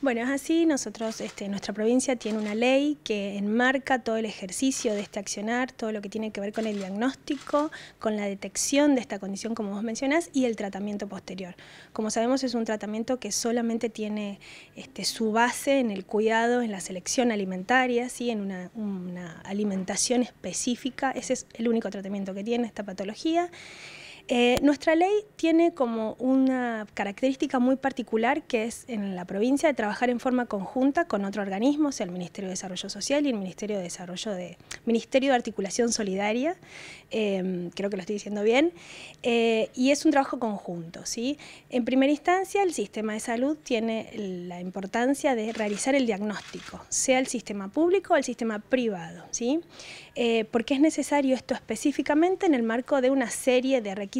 Bueno, es así, nosotros, este, nuestra provincia tiene una ley que enmarca todo el ejercicio de este accionar, todo lo que tiene que ver con el diagnóstico, con la detección de esta condición, como vos mencionás, y el tratamiento posterior. Como sabemos, es un tratamiento que solamente tiene este, su base en el cuidado, en la selección alimentaria, ¿sí? en una alimentación específica, ese es el único tratamiento que tiene esta patología. Eh, nuestra ley tiene como una característica muy particular que es en la provincia de trabajar en forma conjunta con otro organismo, sea, el Ministerio de Desarrollo Social y el Ministerio de Desarrollo de Ministerio de Articulación Solidaria, em, creo que lo estoy diciendo bien, eh, y es un trabajo conjunto. ¿sí? En primera instancia, el sistema de salud tiene la importancia de realizar el diagnóstico, sea el sistema público o el sistema privado, ¿sí? Eh, porque es necesario esto específicamente en el marco de una serie de requisitos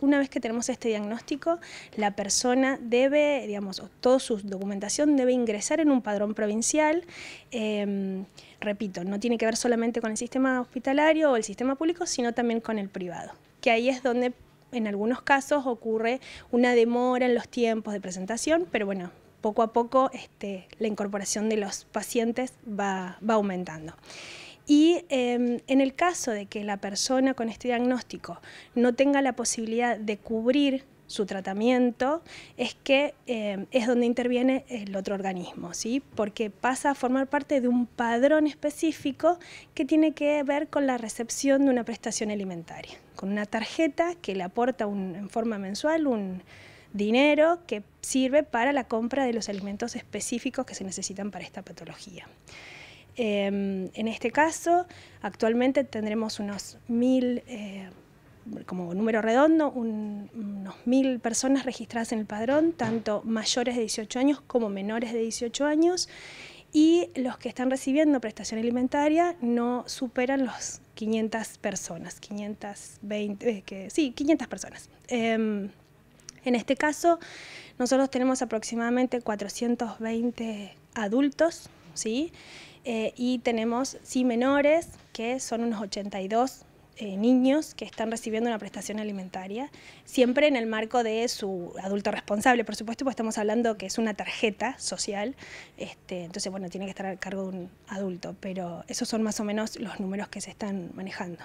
una vez que tenemos este diagnóstico, la persona debe, digamos, toda su documentación debe ingresar en un padrón provincial. Em, repito, no tiene que ver solamente con el sistema hospitalario o el sistema público, sino también con el privado, que ahí es donde en algunos casos ocurre una demora en los tiempos de presentación, pero bueno, poco a poco este, la incorporación de los pacientes va aumentando. Y em, en el caso de que la persona con este diagnóstico no tenga la posibilidad de cubrir su tratamiento, es que em, es donde interviene el otro organismo, ¿sí? porque pasa a formar parte de un padrón específico que tiene que ver con la recepción de una prestación alimentaria, con una tarjeta que le aporta en forma mensual un dinero que sirve para la compra de los alimentos específicos que se necesitan para esta patología. Em, en este caso, actualmente tendremos unos mil, eh, como número redondo, unos mil personas registradas en el padrón, tanto mayores de 18 años como menores de 18 años, y los que están recibiendo prestación alimentaria no superan los 500 personas, 520, eh, sí, 500 personas. Em, en este caso, nosotros tenemos aproximadamente 420 adultos ¿sí? Eh, y tenemos sí menores, que son unos 82 eh, niños que están recibiendo una prestación alimentaria, siempre en el marco de su adulto responsable, por supuesto, pues estamos hablando que es una tarjeta social, este, entonces, bueno, tiene que estar al cargo de un adulto, pero esos son más o menos los números que se están manejando.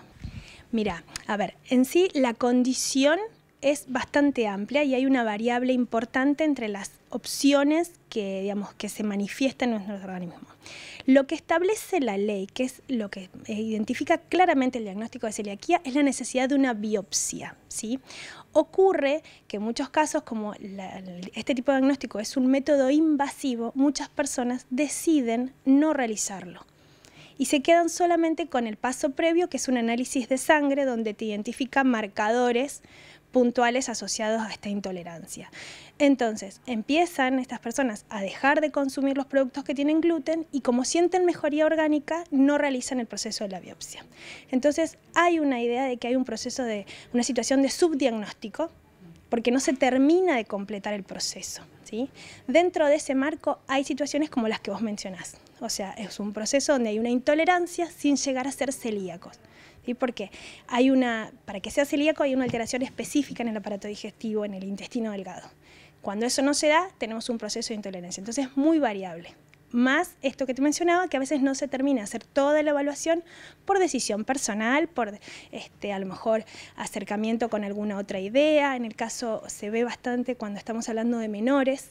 Mira, a ver, en sí la condición es bastante amplia y hay una variable importante entre las opciones que, digamos, que se manifiestan en nuestro organismo. Lo que establece la ley, que es lo que eh, identifica claramente el diagnóstico de celiaquía, es la necesidad de una biopsia. ¿sí? Ocurre que en muchos casos, como este tipo de diagnóstico es un método invasivo, muchas personas deciden no realizarlo y se quedan solamente con el paso previo, que es un análisis de sangre donde te identifica marcadores puntuales asociados a esta intolerancia. Entonces, empiezan estas personas a dejar de consumir los productos que tienen gluten y como sienten mejoría orgánica, no realizan el proceso de la biopsia. Entonces, hay una idea de que hay un proceso de una situación de subdiagnóstico porque no se termina de completar el proceso. ¿sí? Dentro de ese marco hay situaciones como las que vos mencionás. O sea, es un proceso donde hay una intolerancia sin llegar a ser celíacos. Porque hay una, para que sea celíaco hay una alteración específica en el aparato digestivo, en el intestino delgado. Cuando eso no se da, tenemos un proceso de intolerancia. Entonces es muy variable. Más esto que te mencionaba, que a veces no se termina hacer toda la evaluación por decisión personal, por este, a lo mejor acercamiento con alguna otra idea. En el caso se ve bastante cuando estamos hablando de menores,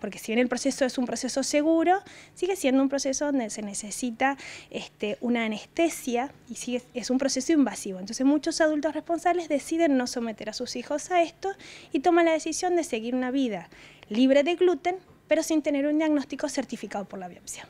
porque si bien el proceso es un proceso seguro, sigue siendo un proceso donde se necesita este, una anestesia y sigue, es un proceso invasivo. Entonces muchos adultos responsables deciden no someter a sus hijos a esto y toman la decisión de seguir una vida libre de gluten, pero sin tener un diagnóstico certificado por la biopsia.